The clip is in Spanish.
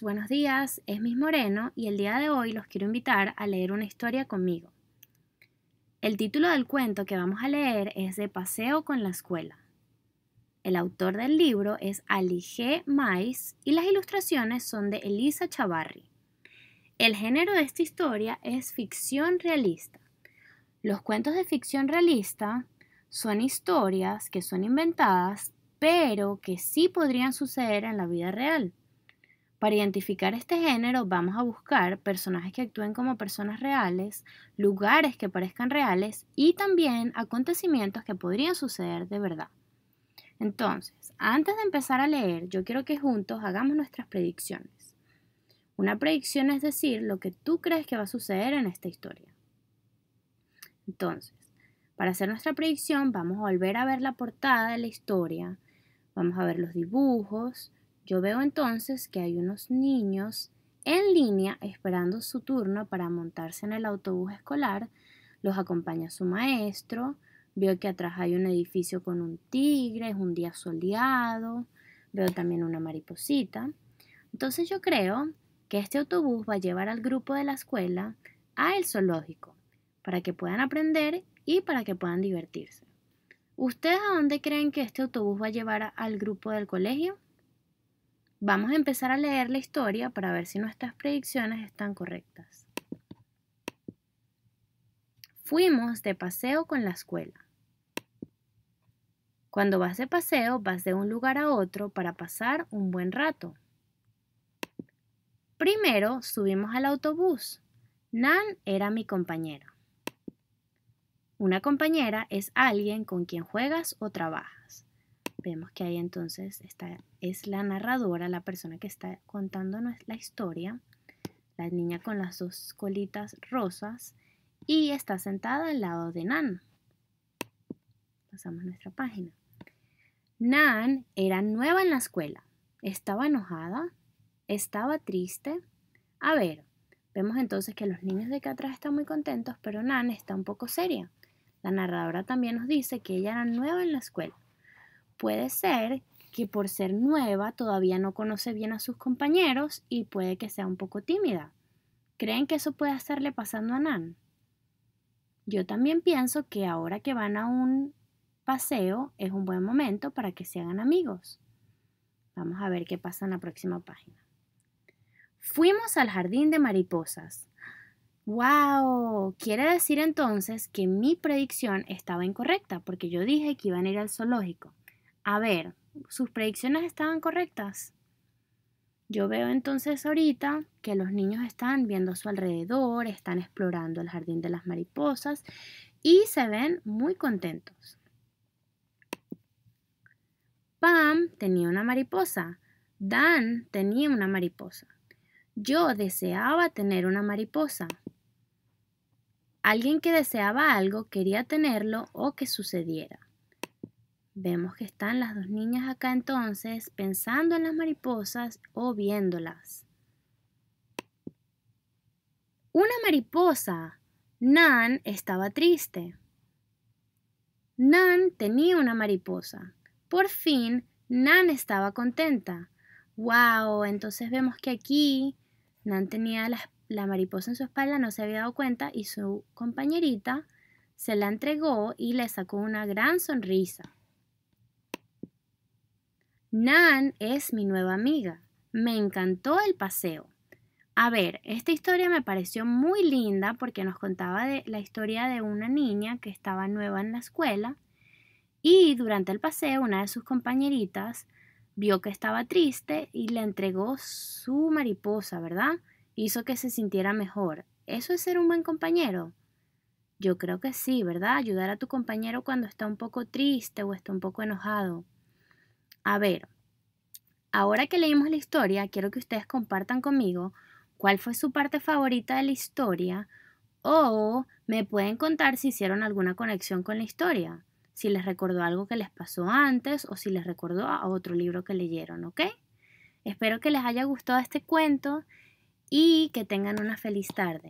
buenos días, es Miss Moreno y el día de hoy los quiero invitar a leer una historia conmigo. El título del cuento que vamos a leer es De Paseo con la Escuela. El autor del libro es Ali G. Mais y las ilustraciones son de Elisa Chavarri. El género de esta historia es ficción realista. Los cuentos de ficción realista son historias que son inventadas, pero que sí podrían suceder en la vida real. Para identificar este género vamos a buscar personajes que actúen como personas reales, lugares que parezcan reales y también acontecimientos que podrían suceder de verdad. Entonces, antes de empezar a leer, yo quiero que juntos hagamos nuestras predicciones. Una predicción es decir lo que tú crees que va a suceder en esta historia. Entonces, para hacer nuestra predicción vamos a volver a ver la portada de la historia, vamos a ver los dibujos, yo veo entonces que hay unos niños en línea esperando su turno para montarse en el autobús escolar. Los acompaña su maestro. Veo que atrás hay un edificio con un tigre, es un día soleado. Veo también una mariposita. Entonces yo creo que este autobús va a llevar al grupo de la escuela el zoológico para que puedan aprender y para que puedan divertirse. ¿Ustedes a dónde creen que este autobús va a llevar al grupo del colegio? Vamos a empezar a leer la historia para ver si nuestras predicciones están correctas. Fuimos de paseo con la escuela. Cuando vas de paseo, vas de un lugar a otro para pasar un buen rato. Primero subimos al autobús. Nan era mi compañera. Una compañera es alguien con quien juegas o trabajas. Vemos que ahí entonces está, es la narradora, la persona que está contándonos la historia, la niña con las dos colitas rosas y está sentada al lado de Nan. Pasamos nuestra página. Nan era nueva en la escuela, estaba enojada, estaba triste. A ver, vemos entonces que los niños de acá atrás están muy contentos, pero Nan está un poco seria. La narradora también nos dice que ella era nueva en la escuela. Puede ser que por ser nueva todavía no conoce bien a sus compañeros y puede que sea un poco tímida. ¿Creen que eso puede estarle pasando a Nan? Yo también pienso que ahora que van a un paseo es un buen momento para que se hagan amigos. Vamos a ver qué pasa en la próxima página. Fuimos al jardín de mariposas. ¡Wow! Quiere decir entonces que mi predicción estaba incorrecta porque yo dije que iban a ir al zoológico a ver, sus predicciones estaban correctas. Yo veo entonces ahorita que los niños están viendo a su alrededor, están explorando el jardín de las mariposas y se ven muy contentos. Pam tenía una mariposa, Dan tenía una mariposa. Yo deseaba tener una mariposa. Alguien que deseaba algo quería tenerlo o que sucediera. Vemos que están las dos niñas acá entonces pensando en las mariposas o viéndolas. Una mariposa. Nan estaba triste. Nan tenía una mariposa. Por fin, Nan estaba contenta. ¡Wow! Entonces vemos que aquí Nan tenía la, la mariposa en su espalda, no se había dado cuenta y su compañerita se la entregó y le sacó una gran sonrisa. Nan es mi nueva amiga. Me encantó el paseo. A ver, esta historia me pareció muy linda porque nos contaba la historia de una niña que estaba nueva en la escuela y durante el paseo una de sus compañeritas vio que estaba triste y le entregó su mariposa, ¿verdad? Hizo que se sintiera mejor. ¿Eso es ser un buen compañero? Yo creo que sí, ¿verdad? Ayudar a tu compañero cuando está un poco triste o está un poco enojado. A ver, ahora que leímos la historia, quiero que ustedes compartan conmigo cuál fue su parte favorita de la historia o me pueden contar si hicieron alguna conexión con la historia, si les recordó algo que les pasó antes o si les recordó a otro libro que leyeron, ¿ok? Espero que les haya gustado este cuento y que tengan una feliz tarde.